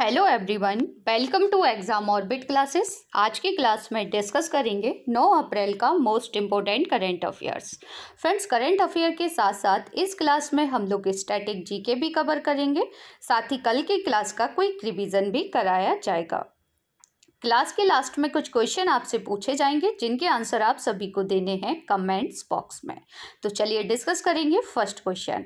hello everyone welcome to exam orbit classes आज की class में डिस्कस करेंगे 9 अप्रैल का most important current affairs friends current affair के साथ साथ इस क्लास में हम लोग स्टैटिक जीके भी कवर करेंगे साथ ही कल की क्लास का क्विक रिवीजन भी कराया जाएगा क्लास के लास्ट में कुछ क्वेश्चन आपसे पूछे जाएंगे जिनके आंसर आप सभी को देने हैं कमेंट्स बॉक्स में तो चलिए डिस्कस करेंगे फर्स्ट क्वेश्चन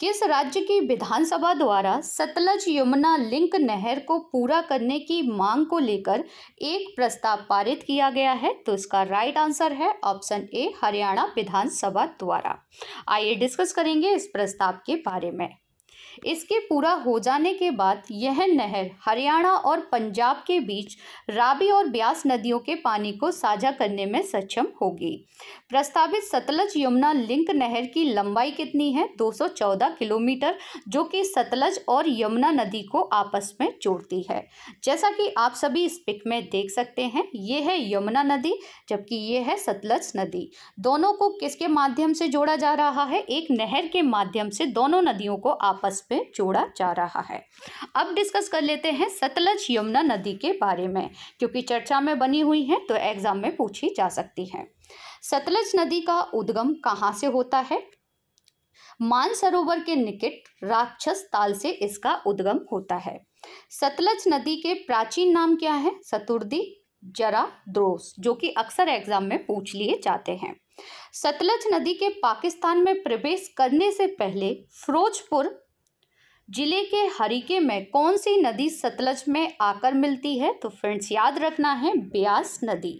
किस राज्य की विधानसभा द्वारा सतलज यमुना लिंक नहर को पूरा करने की मांग को लेकर एक प्रस्ताव पारित किया गया है तो इसका राइट आंसर है ऑप्शन ए हरियाणा विधानसभा द्वारा आइए डिस्कस करेंगे इस प्रस्ताव के बारे में इसके पूरा हो जाने के बाद यह नहर हरियाणा और पंजाब के बीच राबी और ब्यास नदियों के पानी को साझा करने में सक्षम होगी प्रस्तावित सतलज यमुना लिंक नहर की लंबाई कितनी है 214 किलोमीटर जो कि सतलज और यमुना नदी को आपस में जोड़ती है जैसा कि आप सभी इस पिक में देख सकते हैं ये है यमुना नदी जबकि ये है सतलज नदी दोनों को किसके माध्यम से जोड़ा जा रहा है एक नहर के माध्यम से दोनों नदियों को आपस घास पे जोड़ा जा रहा है अब डिस्कस कर लेते हैं सतलज यमुना नदी के बारे में क्योंकि चर्चा में बनी हुई है तो एग्जाम में पूछी जा सकती है सतलज नदी का उद्गम कहाँ से होता है मानसरोवर के निकट राक्षस ताल से इसका उद्गम होता है सतलज नदी के प्राचीन नाम क्या है सतुर्दी जरा द्रोस जो कि अक्सर एग्जाम में पूछ लिए जाते हैं सतलज नदी के पाकिस्तान में प्रवेश करने से पहले फिरोजपुर जिले के हरीके में कौन सी नदी सतलज में आकर मिलती है तो फ्रेंड्स याद रखना है ब्यास नदी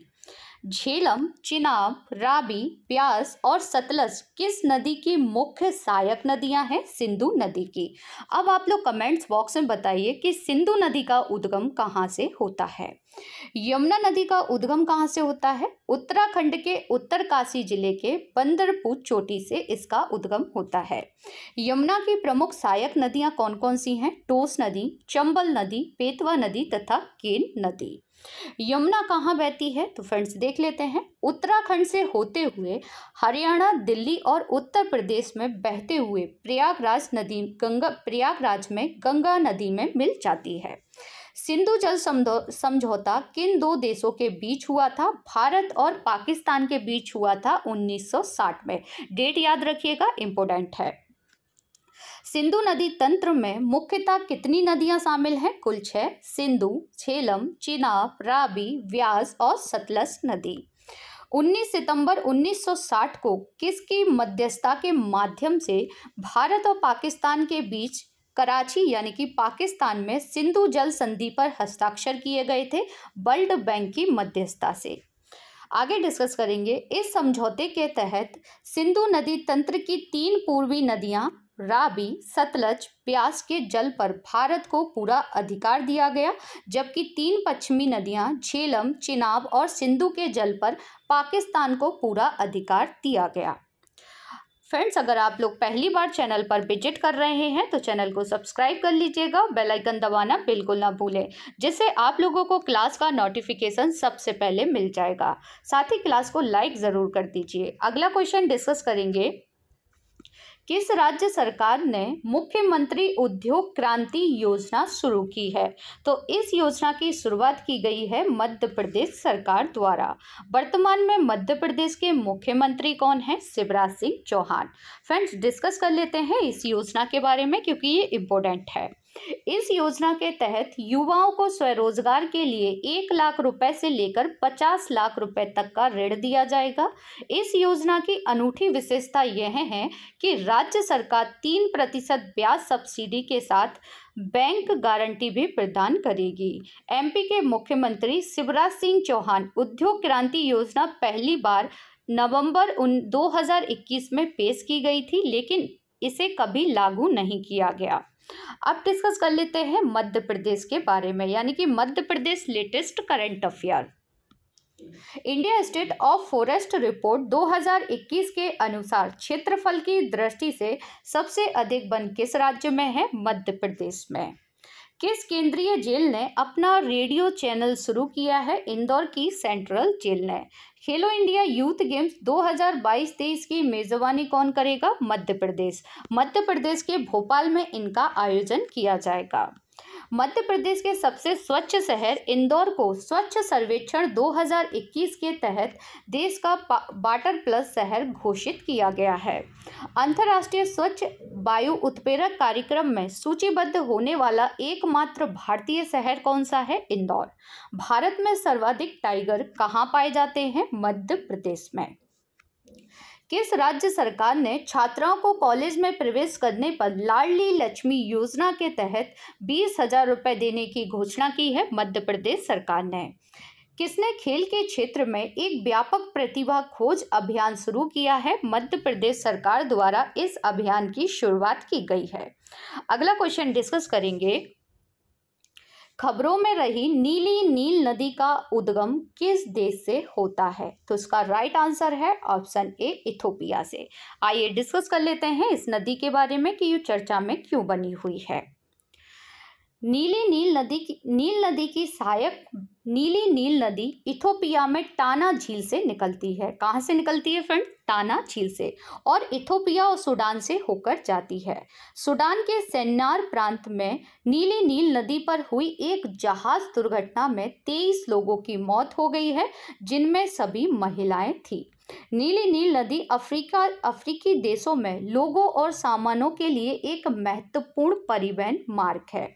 झेलम चिनाब राबी ब्यास और सतलज किस नदी की मुख्य सहायक नदियां हैं सिंधु नदी की अब आप लोग कमेंट्स बॉक्स में बताइए कि सिंधु नदी का उद्गम कहाँ से होता है यमुना नदी का उद्गम कहाँ से होता है उत्तराखंड के उत्तरकाशी जिले के बंदरपुर चोटी से इसका उद्गम होता है यमुना की प्रमुख सहायक नदियाँ कौन कौन सी हैं टोस नदी चंबल नदी पेतवा नदी तथा केन नदी यमुना कहाँ बहती है तो फ्रेंड्स देख लेते हैं उत्तराखंड से होते हुए हरियाणा दिल्ली और उत्तर प्रदेश में बहते हुए प्रयागराज नदी गंगा प्रयागराज में गंगा नदी में मिल जाती है सिंधु जल समझौता किन दो देशों के बीच हुआ था भारत और पाकिस्तान के बीच हुआ था 1960 में डेट याद रखिएगा इम्पोर्टेंट है सिंधु नदी तंत्र में मुख्यतः कितनी नदियां शामिल हैं कुल छः सिंधु छेलम चिनाब राबी व्यास और सतलज नदी 19 सितंबर 1960 को किसकी मध्यस्थता के माध्यम से भारत और पाकिस्तान के बीच कराची यानी कि पाकिस्तान में सिंधु जल संधि पर हस्ताक्षर किए गए थे वर्ल्ड बैंक की मध्यस्थता से आगे डिस्कस करेंगे इस समझौते के तहत सिंधु नदी तंत्र की तीन पूर्वी नदियां राबी सतलज ब्यास के जल पर भारत को पूरा अधिकार दिया गया जबकि तीन पश्चिमी नदियां झेलम चिनाब और सिंधु के जल पर पाकिस्तान को पूरा अधिकार दिया गया फ्रेंड्स अगर आप लोग पहली बार चैनल पर विजिट कर रहे हैं तो चैनल को सब्सक्राइब कर लीजिएगा बेल आइकन दबाना बिल्कुल ना भूलें जिससे आप लोगों को क्लास का नोटिफिकेशन सबसे पहले मिल जाएगा साथ ही क्लास को लाइक ज़रूर कर दीजिए अगला क्वेश्चन डिस्कस करेंगे किस राज्य सरकार ने मुख्यमंत्री उद्योग क्रांति योजना शुरू की है तो इस योजना की शुरुआत की गई है मध्य प्रदेश सरकार द्वारा वर्तमान में मध्य प्रदेश के मुख्यमंत्री कौन है शिवराज सिंह चौहान फ्रेंड्स डिस्कस कर लेते हैं इस योजना के बारे में क्योंकि ये इम्पोर्टेंट है इस योजना के तहत युवाओं को स्वरोजगार के लिए एक लाख रुपए से लेकर पचास लाख रुपए तक का ऋण दिया जाएगा इस योजना की अनूठी विशेषता यह है कि राज्य सरकार तीन प्रतिशत ब्याज सब्सिडी के साथ बैंक गारंटी भी प्रदान करेगी एमपी के मुख्यमंत्री शिवराज सिंह चौहान उद्योग क्रांति योजना पहली बार नवंबर उन 2021 में पेश की गई थी लेकिन इसे कभी लागू नहीं किया गया अब डिस्कस कर लेते हैं मध्य प्रदेश के बारे में यानी कि Madhya Pradesh latest current affair India state of forest report 2021 के अनुसार क्षेत्रफल की दृष्टि से सबसे अधिक वन किस राज्य में है मध्य प्रदेश में किस केंद्रीय जेल ने अपना रेडियो चैनल शुरू किया है इंदौर की सेंट्रल जेल ने खेलो इंडिया यूथ गेम्स 2022 तेईस की मेजबानी कौन करेगा मध्य प्रदेश मध्य प्रदेश के भोपाल में इनका आयोजन किया जाएगा मध्य प्रदेश के सबसे स्वच्छ शहर इंदौर को स्वच्छ सर्वेक्षण 2021 के तहत देश का वाटर प्लस शहर घोषित किया गया है अंतर्राष्ट्रीय स्वच्छ वायु उत्प्रेरक कार्यक्रम में सूचीबद्ध होने वाला एकमात्र भारतीय शहर कौन सा है इंदौर भारत में सर्वाधिक टाइगर कहाँ पाए जाते हैं मध्य प्रदेश में किस राज्य सरकार ने छात्राओं को कॉलेज में प्रवेश करने पर लाडली लक्ष्मी योजना के तहत बीस हजार रुपये देने की घोषणा की है मध्य प्रदेश सरकार ने किसने खेल के क्षेत्र में एक व्यापक प्रतिभा खोज अभियान शुरू किया है मध्य प्रदेश सरकार द्वारा इस अभियान की शुरुआत की गई है अगला क्वेश्चन डिस्कस करेंगे खबरों में रही नीली नील नदी का उद्गम किस देश से होता है तो इसका राइट आंसर है ऑप्शन ए इथोपिया से आइए डिस्कस कर लेते हैं इस नदी के बारे में कि ये चर्चा में क्यों बनी हुई है नीली नील नदी की नील नदी की सहायक नीली नील नदी इथोपिया में टाना झील से निकलती है कहाँ से निकलती है फ्रेंड टाना झील से और इथोपिया और सूडान से होकर जाती है सूडान के सेन्नार प्रांत में नीली नील नदी पर हुई एक जहाज दुर्घटना में तेईस लोगों की मौत हो गई है जिनमें सभी महिलाएं थीं नीली नील नदी अफ्रीका अफ्रीकी देशों में लोगों और सामानों के लिए एक महत्वपूर्ण परिवहन मार्ग है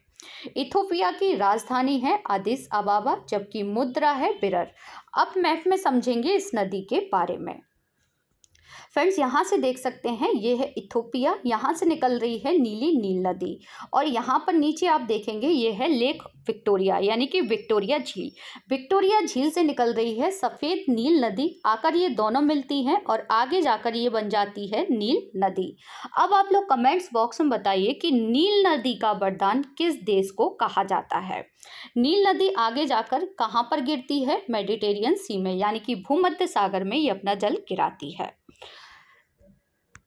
इथोपिया की राजधानी है आदिस अबाबा जबकि मुद्रा है बिरर अब मैप में समझेंगे इस नदी के बारे में फ्रेंड्स यहाँ से देख सकते हैं ये है इथोपिया यहाँ से निकल रही है नीली नील नदी और यहाँ पर नीचे आप देखेंगे ये है लेक विक्टोरिया यानी कि विक्टोरिया झील विक्टोरिया झील से निकल रही है सफ़ेद नील नदी आकर ये दोनों मिलती हैं और आगे जाकर ये बन जाती है नील नदी अब आप लोग कमेंट्स बॉक्स में बताइए कि नील नदी का वरदान किस देश को कहा जाता है नील नदी आगे जाकर कहाँ पर गिरती है मेडिटेरियन सी में यानी कि भूमध्य सागर में ये अपना जल गिराती है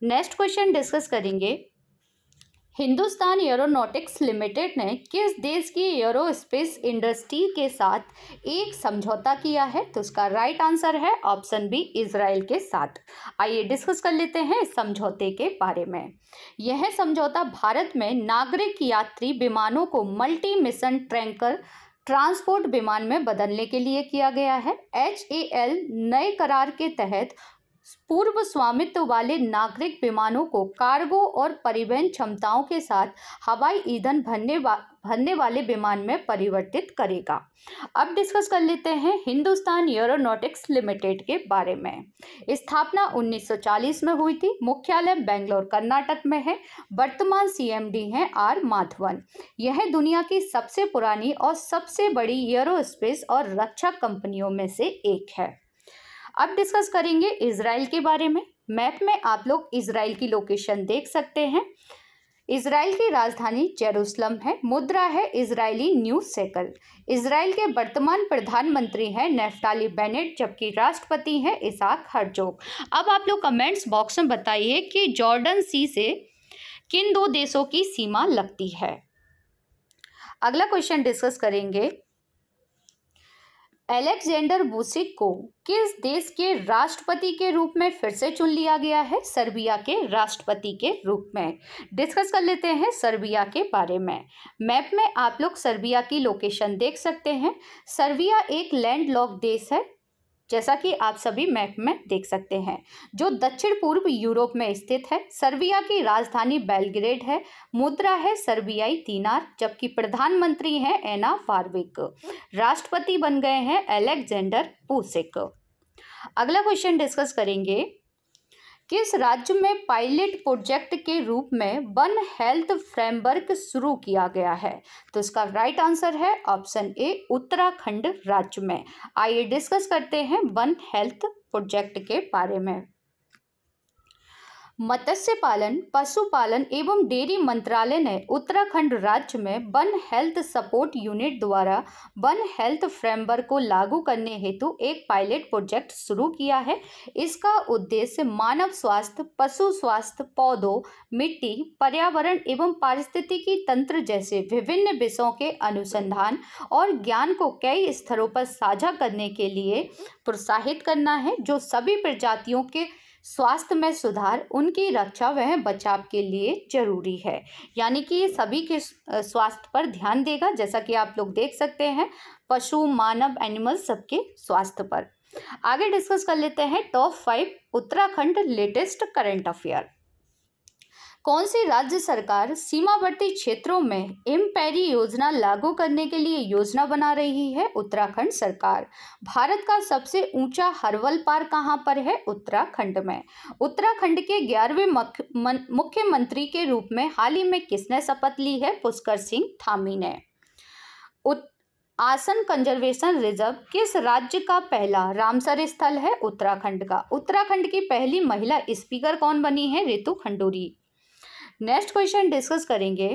नेक्स्ट क्वेश्चन डिस्कस करेंगे हिंदुस्तान एरोनॉटिक्स लिमिटेड ने किस देश की एरोस्पेस इंडस्ट्री के साथ एक समझौता किया है तो उसका राइट आंसर है ऑप्शन बी इसराइल के साथ आइए डिस्कस कर लेते हैं इस समझौते के बारे में यह समझौता भारत में नागरिक यात्री विमानों को मल्टी मिशन ट्रैंकर ट्रांसपोर्ट विमान में बदलने के लिए किया गया है एच ए एल नए करार के तहत पूर्व स्वामित्व वाले नागरिक विमानों को कार्गो और परिवहन क्षमताओं के साथ हवाई ईंधन भरने वा, भरने वाले विमान में परिवर्तित करेगा अब डिस्कस कर लेते हैं हिंदुस्तान एयरोनोटिक्स लिमिटेड के बारे में स्थापना 1940 में हुई थी मुख्यालय बेंगलोर कर्नाटक में है वर्तमान सीएमडी हैं आर माधवन यह दुनिया की सबसे पुरानी और सबसे बड़ी एयरोस्पेस और रक्षा कंपनियों में से एक है अब डिस्कस करेंगे इसराइल के बारे में मैप में आप लोग इसराइल की लोकेशन देख सकते हैं इसराइल की राजधानी जेरूसलम है मुद्रा है इसराइली न्यू सेकल इसराइल के वर्तमान प्रधानमंत्री हैं नेफ्टाली बेनेट जबकि राष्ट्रपति हैं इसाक हरजोग अब आप लोग कमेंट्स बॉक्स में बताइए कि जॉर्डन सी से किन दो देशों की सीमा लगती है अगला क्वेश्चन डिस्कस करेंगे एलेक्जेंडर बूसिक को किस देश के राष्ट्रपति के रूप में फिर से चुन लिया गया है सर्बिया के राष्ट्रपति के रूप में डिस्कस कर लेते हैं सर्बिया के बारे में मैप में आप लोग सर्बिया की लोकेशन देख सकते हैं सर्बिया एक लैंडलॉक देश है जैसा कि आप सभी मैप में देख सकते हैं जो दक्षिण पूर्व यूरोप में स्थित है सर्बिया की राजधानी बेलग्रेड है मुद्रा है सर्बियाई तीनार जबकि प्रधानमंत्री हैं एना फार्विक राष्ट्रपति बन गए हैं अलेक्जेंडर पूसिक अगला क्वेश्चन डिस्कस करेंगे किस राज्य में पायलट प्रोजेक्ट के रूप में वन हेल्थ फ्रेमवर्क शुरू किया गया है तो इसका राइट आंसर है ऑप्शन ए उत्तराखंड राज्य में आइए डिस्कस करते हैं वन हेल्थ प्रोजेक्ट के बारे में मत्स्य पालन पशुपालन एवं डेयरी मंत्रालय ने उत्तराखंड राज्य में वन हेल्थ सपोर्ट यूनिट द्वारा वन हेल्थ फ्रेमवर्क को लागू करने हेतु एक पायलट प्रोजेक्ट शुरू किया है इसका उद्देश्य मानव स्वास्थ्य पशु स्वास्थ्य पौधों मिट्टी पर्यावरण एवं पारिस्थितिकी तंत्र जैसे विभिन्न विषयों के अनुसंधान और ज्ञान को कई स्तरों पर साझा करने के लिए प्रोत्साहित करना है जो सभी प्रजातियों के स्वास्थ्य में सुधार उनकी रक्षा व बचाव के लिए जरूरी है यानी कि ये सभी के स्वास्थ्य पर ध्यान देगा जैसा कि आप लोग देख सकते हैं पशु मानव एनिमल सबके स्वास्थ्य पर आगे डिस्कस कर लेते हैं top five Uttarakhand latest current affair कौन सी राज्य सरकार सीमावर्ती क्षेत्रों में एम्पैरी योजना लागू करने के लिए योजना बना रही है उत्तराखंड सरकार भारत का सबसे ऊंचा हरवल पार्क कहां पर है उत्तराखंड में उत्तराखंड के ग्यारहवें मुख्यमंत्री के रूप में हाल ही में किसने शपथ ली है पुष्कर सिंह थामी ने आसन कंजर्वेशन रिजर्व किस राज्य का पहला रामसर स्थल है उत्तराखंड का उत्तराखंड की पहली महिला स्पीकर कौन बनी है Ritu Khanduri next question discuss करेंगे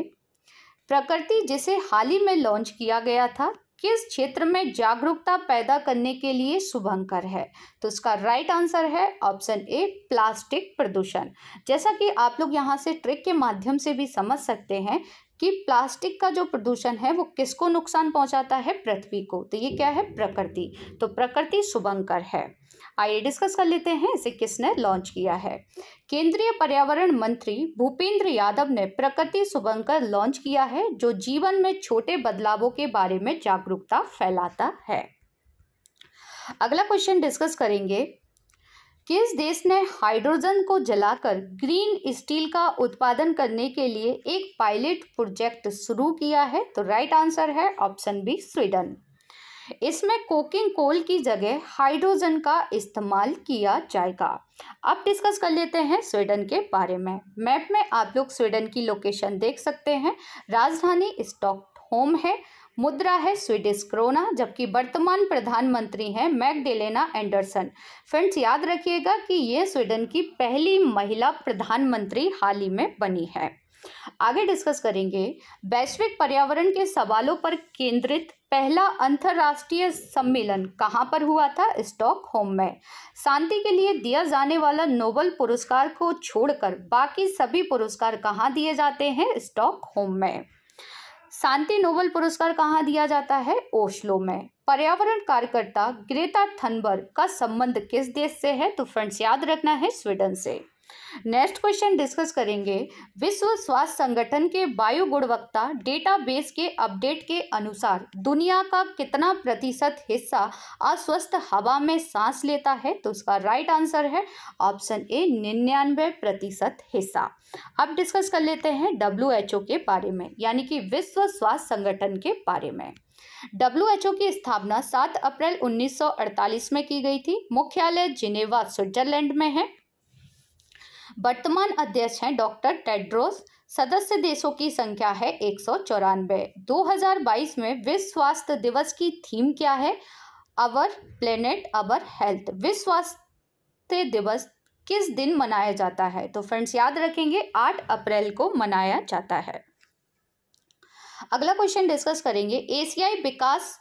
प्रकृति जिसे हाल ही में लॉन्च किया गया था किस क्षेत्र में जागरूकता पैदा करने के लिए शुभंकर है तो इसका राइट आंसर है ऑप्शन ए प्लास्टिक प्रदूषण जैसा कि आप लोग यहाँ से ट्रिक के माध्यम से भी समझ सकते हैं कि प्लास्टिक का जो प्रदूषण है वो किसको नुकसान पहुंचाता है पृथ्वी को तो ये क्या है प्रकृति तो प्रकृति शुभंकर है आइए डिस्कस कर लेते हैं इसे किसने लॉन्च किया है केंद्रीय पर्यावरण मंत्री भूपेंद्र यादव ने प्रकृति शुभंकर लॉन्च किया है जो जीवन में छोटे बदलावों के बारे में जागरूकता फैलाता है अगला क्वेश्चन डिस्कस करेंगे किस देश ने हाइड्रोजन को जलाकर ग्रीन स्टील का उत्पादन करने के लिए एक पायलट प्रोजेक्ट शुरू किया है तो राइट आंसर है ऑप्शन बी स्वीडन इसमें कोकिंग कोल की जगह हाइड्रोजन का इस्तेमाल किया जाएगा अब डिस्कस कर लेते हैं स्वीडन के बारे में मैप में आप लोग स्वीडन की लोकेशन देख सकते हैं राजधानी स्टॉक होम है मुद्रा है स्वीडिश क्रोना जबकि वर्तमान प्रधानमंत्री हैं मैकडेलेना एंडरसन फ्रेंड्स याद रखिएगा कि ये स्वीडन की पहली महिला प्रधानमंत्री हाल ही में बनी है आगे डिस्कस करेंगे वैश्विक पर्यावरण के सवालों पर केंद्रित पहला अंतर्राष्ट्रीय सम्मेलन कहाँ पर हुआ था स्टॉकहोम में शांति के लिए दिया जाने वाला नोबल पुरस्कार को छोड़कर बाकी सभी पुरस्कार कहाँ दिए जाते हैं स्टॉकहोम में शांति नोबल पुरस्कार कहाँ दिया जाता है ओस्लो में पर्यावरण कार्यकर्ता ग्रेता थनबर्ग का संबंध किस देश से है तो फ्रेंड्स याद रखना है स्वीडन से नेक्स्ट क्वेश्चन डिस्कस करेंगे विश्व स्वास्थ्य संगठन के वायु गुणवत्ता डेटाबेस के अपडेट के अनुसार दुनिया का कितना प्रतिशत हिस्सा अस्वस्थ हवा में सांस लेता है तो उसका राइट आंसर है ऑप्शन ए निन्यानवे प्रतिशत हिस्सा अब डिस्कस कर लेते हैं डब्ल्यू के बारे में यानी कि विश्व स्वास्थ्य संगठन के बारे में डब्ल्यू की स्थापना सात अप्रैल 1948 में की गई थी मुख्यालय जिनेवा स्विट्जरलैंड में है वर्तमान अध्यक्ष हैं डॉक्टर टेड्रोस सदस्य देशों की संख्या है एक सौ चौरानवे दो हजार बाईस में विश्व स्वास्थ्य दिवस की थीम क्या है अवर प्लेनेट अवर हेल्थ विश्व स्वास्थ्य दिवस किस दिन मनाया जाता है तो फ्रेंड्स याद रखेंगे आठ अप्रैल को मनाया जाता है अगला क्वेश्चन डिस्कस करेंगे एशियाई विकास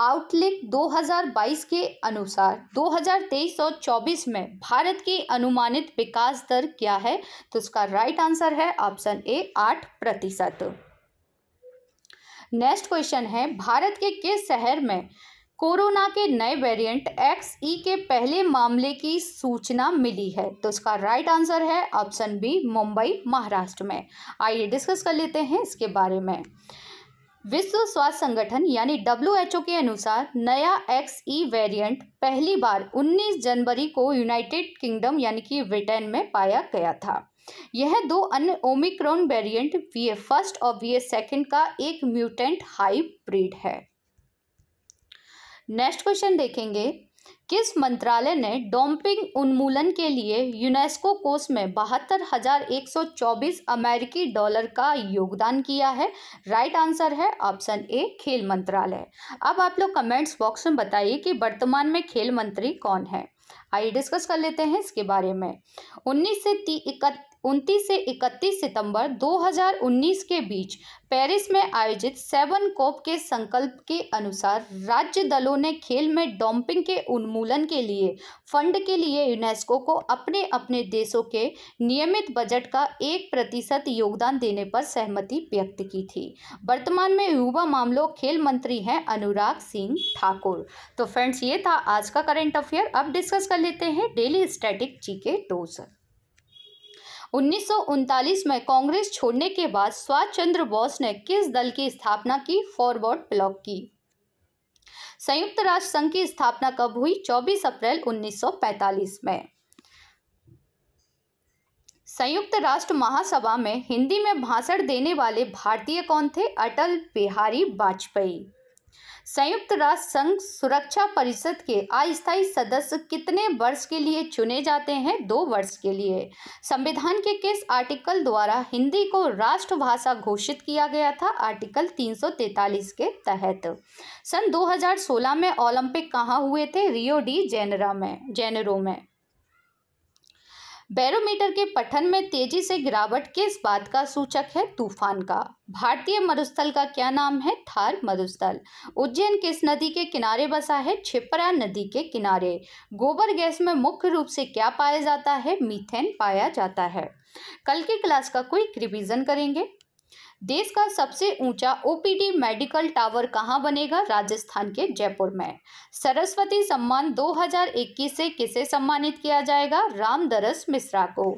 आउटलिक 2022 के अनुसार 2023 और 24 में भारत की अनुमानित विकास दर क्या है तो उसका राइट आंसर है ऑप्शन ए आठ प्रतिशत नेक्स्ट क्वेश्चन है भारत के किस शहर में कोरोना के नए वेरिएंट एक्स ई के पहले मामले की सूचना मिली है तो उसका राइट आंसर है ऑप्शन बी मुंबई महाराष्ट्र में आइए डिस्कस कर लेते हैं इसके बारे में विश्व स्वास्थ्य संगठन यानी डब्ल्यू के अनुसार नया एक्स ई वेरियंट पहली बार 19 जनवरी को यूनाइटेड किंगडम यानी कि ब्रिटेन में पाया गया था यह दो अन्य Omicron variant V A first और वी सेकंड सेकेंड का एक म्यूटेंट हाइब्रिड है नेक्स्ट क्वेश्चन देखेंगे किस मंत्रालय ने डॉम्पिंग उन्मूलन के लिए यूनेस्को कोष में बहत्तर हजार एक सौ चौबीस अमेरिकी डॉलर का योगदान किया है राइट आंसर है ऑप्शन ए खेल मंत्रालय अब आप लोग कमेंट्स बॉक्स में बताइए कि वर्तमान में खेल मंत्री कौन है आइए डिस्कस कर लेते हैं इसके बारे में उन्नीस से 29 से 31 सितंबर 2019 के बीच पेरिस में आयोजित सेवन कोप के संकल्प के अनुसार राज्य दलों ने खेल में डॉम्पिंग के उन्मूलन के लिए फंड के लिए यूनेस्को को अपने अपने देशों के नियमित बजट का एक प्रतिशत योगदान देने पर सहमति व्यक्त की थी वर्तमान में युवा मामलों खेल मंत्री हैं अनुराग सिंह ठाकुर तो फ्रेंड्स ये था आज का करंट अफेयर अब डिस्कस कर लेते हैं डेली स्टैटिक जी के टोसर उन्नीस में कांग्रेस छोड़ने के बाद स्वाद चंद्र बोस ने किस दल की स्थापना की फॉरवर्ड ब्लॉक की संयुक्त राष्ट्र संघ की स्थापना कब हुई 24 अप्रैल 1945 में संयुक्त राष्ट्र महासभा में हिंदी में भाषण देने वाले भारतीय कौन थे अटल बिहारी वाजपेयी संयुक्त राष्ट्र संघ सुरक्षा परिषद के अस्थायी सदस्य कितने वर्ष के लिए चुने जाते हैं दो वर्ष के लिए संविधान के किस आर्टिकल द्वारा हिंदी को राष्ट्रभाषा घोषित किया गया था आर्टिकल 343 के तहत सन 2016 में ओलंपिक कहाँ हुए थे रियो डी जेनरा में जेनरो में बैरोमीटर के पठन में तेजी से गिरावट किस बात का सूचक है तूफान का भारतीय मरुस्थल का क्या नाम है थार मरुस्थल उज्जैन किस नदी के किनारे बसा है छिपरा नदी के किनारे गोबर गैस में मुख्य रूप से क्या पाया जाता है मीथेन पाया जाता है कल की क्लास का क्विक रिवीजन करेंगे देश का सबसे ऊंचा ओपीडी मेडिकल टावर कहाँ बनेगा राजस्थान के जयपुर में सरस्वती सम्मान 2021 से किसे सम्मानित किया जाएगा रामदरस मिश्रा को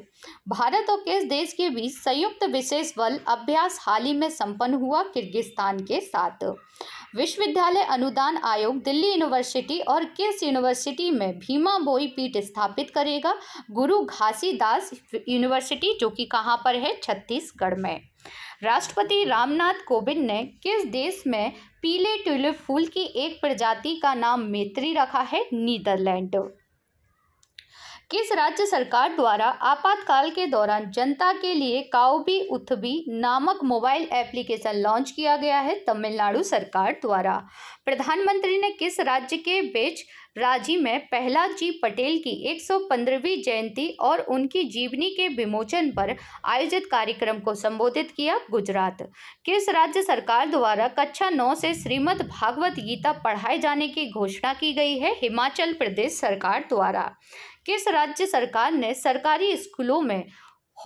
भारत और किस देश के बीच संयुक्त विशेष बल अभ्यास हाल ही में संपन्न हुआ किर्गिस्तान के साथ विश्वविद्यालय अनुदान आयोग दिल्ली यूनिवर्सिटी और किस यूनिवर्सिटी में भीमा बोई पीठ स्थापित करेगा गुरु घासीदास यूनिवर्सिटी जो कि कहाँ पर है छत्तीसगढ़ में राष्ट्रपति रामनाथ कोविंद ने किस देश में पीले ट्यूलिप फूल की एक प्रजाति का नाम मेत्री रखा है नीदरलैंड किस राज्य सरकार द्वारा आपातकाल के दौरान जनता के लिए काउबी उथबी नामक मोबाइल एप्लीकेशन लॉन्च किया गया है तमिलनाडु सरकार द्वारा प्रधानमंत्री ने किस राज्य के बीच राजी में पहला जी पटेल की 115वीं जयंती और उनकी जीवनी के विमोचन पर आयोजित कार्यक्रम को संबोधित किया गुजरात किस राज्य सरकार द्वारा कक्षा नौ से श्रीमद भागवत गीता पढ़ाए जाने की घोषणा की गई है हिमाचल प्रदेश सरकार द्वारा किस राज्य सरकार ने सरकारी स्कूलों में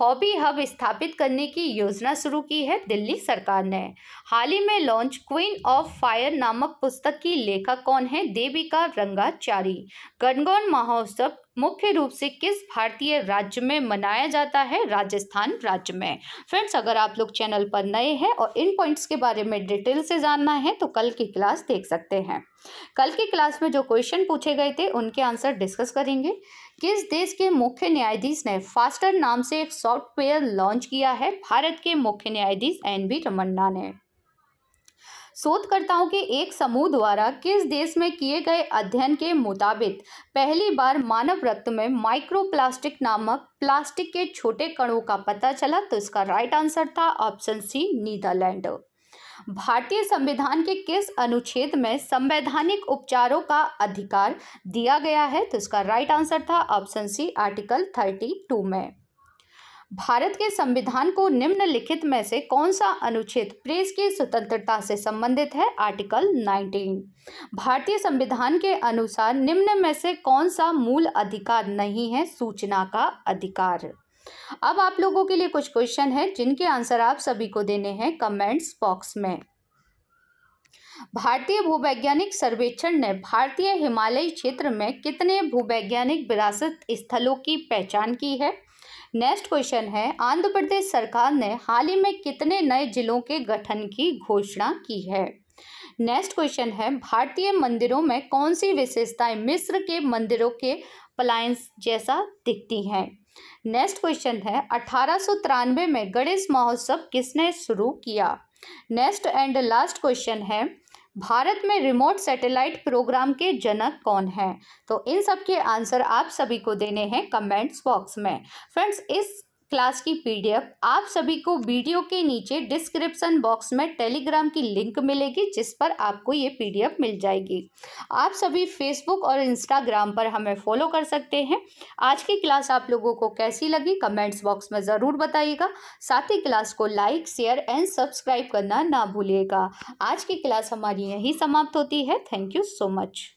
हॉबी हब स्थापित करने की योजना शुरू की है दिल्ली सरकार ने हाल ही में लॉन्च क्वीन ऑफ फायर नामक पुस्तक की लेखक कौन है देविका रंगाचारी गणगौन महोत्सव मुख्य रूप से किस भारतीय राज्य में मनाया जाता है राजस्थान राज्य में फ्रेंड्स अगर आप लोग चैनल पर नए हैं और इन पॉइंट्स के बारे में डिटेल से जानना है तो कल की क्लास देख सकते हैं कल की क्लास में जो क्वेश्चन पूछे गए थे उनके आंसर डिस्कस करेंगे किस देश के मुख्य न्यायाधीश ने फास्टर नाम से एक सॉफ्टवेयर लॉन्च किया है भारत के मुख्य न्यायाधीश एन वी रमन्ना ने शोधकर्ताओं के एक समूह द्वारा किस देश में किए गए अध्ययन के मुताबिक पहली बार मानव रक्त में माइक्रोप्लास्टिक नामक प्लास्टिक के छोटे कणों का पता चला तो इसका राइट आंसर था ऑप्शन सी नीदरलैंड भारतीय संविधान के किस अनुच्छेद में संवैधानिक उपचारों का अधिकार दिया गया है तो इसका राइट आंसर था option c article thirty two में भारत के संविधान को निम्नलिखित में से कौन सा अनुच्छेद प्रेस की स्वतंत्रता से संबंधित है आर्टिकल 19 भारतीय संविधान के अनुसार निम्न में से कौन सा मूल अधिकार नहीं है सूचना का अधिकार अब आप लोगों के लिए कुछ क्वेश्चन है जिनके आंसर आप सभी को देने हैं कमेंट्स बॉक्स में भारतीय भूवैज्ञानिक सर्वेक्षण ने भारतीय हिमालयी क्षेत्र में कितने भूवैज्ञानिक विरासत स्थलों की पहचान की है नेक्स्ट क्वेश्चन है आंध्र प्रदेश सरकार ने हाल ही में कितने नए जिलों के गठन की घोषणा की है नेक्स्ट क्वेश्चन है भारतीय मंदिरों में कौन सी विशेषताएं मिस्र के मंदिरों के पलायंस जैसा दिखती हैं नेक्स्ट क्वेश्चन है अठारह में गणेश महोत्सव किसने शुरू किया नेक्स्ट एंड लास्ट क्वेश्चन है भारत में रिमोट सैटेलाइट प्रोग्राम के जनक कौन है तो इन सब के आंसर आप सभी को देने हैं कमेंट्स बॉक्स में फ्रेंड्स इस क्लास की पीडीएफ आप सभी को वीडियो के नीचे डिस्क्रिप्शन बॉक्स में टेलीग्राम की लिंक मिलेगी जिस पर आपको ये पीडीएफ मिल जाएगी आप सभी फेसबुक और इंस्टाग्राम पर हमें फॉलो कर सकते हैं आज की क्लास आप लोगों को कैसी लगी कमेंट्स बॉक्स में ज़रूर बताइएगा साथ ही क्लास को लाइक शेयर एंड सब्सक्राइब करना ना भूलिएगा आज की क्लास हमारी यहीं समाप्त होती है थैंक यू सो मच